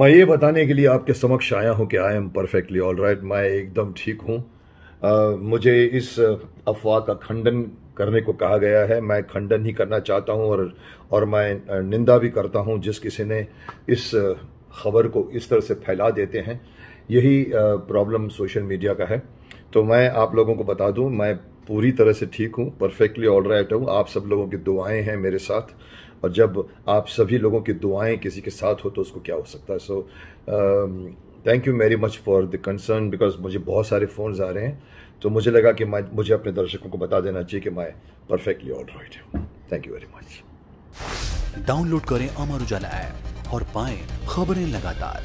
मैं ये बताने के लिए आपके समक्ष आया हूँ कि I am perfectly all right मैं एकदम ठीक हूँ मुझे इस अफवाह का खंडन करने को कहा गया है मैं खंडन ही करना चाहता हूँ और और मैं निंदा भी करता हूँ जिस किसी ने इस खबर को इस तरह से फैला देते हैं यही प्रॉब्लम सोशल मीडिया का है तो मैं आप लोगों को बता दूं मैं पूरी तरह से ठीक हूँ परफेक्टली ऑल राइट हूँ आप सब लोगों की दुआएं हैं मेरे साथ और जब आप सभी लोगों की दुआएं किसी के साथ हो तो उसको क्या हो सकता है so thank you very much for the concern because मुझे बहुत सारे फ़ोन्स आ रहे हैं तो मुझे लगा कि मैं मुझे अपने दर्शकों को बता देना चाहिए कि मैं परफेक्टली ऑल राइट हूँ thank you very much download करें अमर उजाला ऐप और पाएं खबरें लगातार